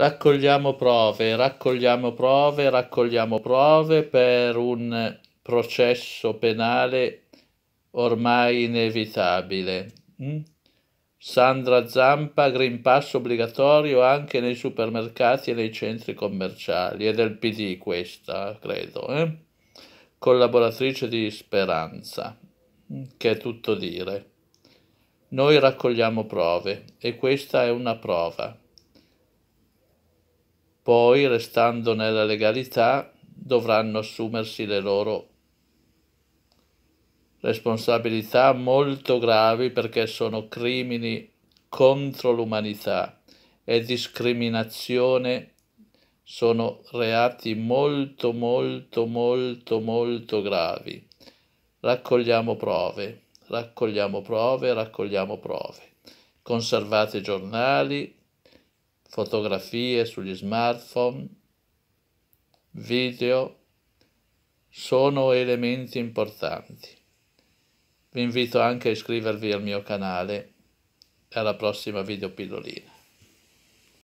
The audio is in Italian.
Raccogliamo prove, raccogliamo prove, raccogliamo prove per un processo penale ormai inevitabile. Mm? Sandra Zampa, Green Pass obbligatorio anche nei supermercati e nei centri commerciali. È del PD questa, credo. Eh? Collaboratrice di Speranza, mm, che è tutto dire. Noi raccogliamo prove e questa è una prova poi restando nella legalità dovranno assumersi le loro responsabilità molto gravi perché sono crimini contro l'umanità e discriminazione sono reati molto molto molto molto gravi. Raccogliamo prove, raccogliamo prove, raccogliamo prove. Conservate i giornali, fotografie sugli smartphone, video, sono elementi importanti. Vi invito anche a iscrivervi al mio canale e alla prossima videopillolina.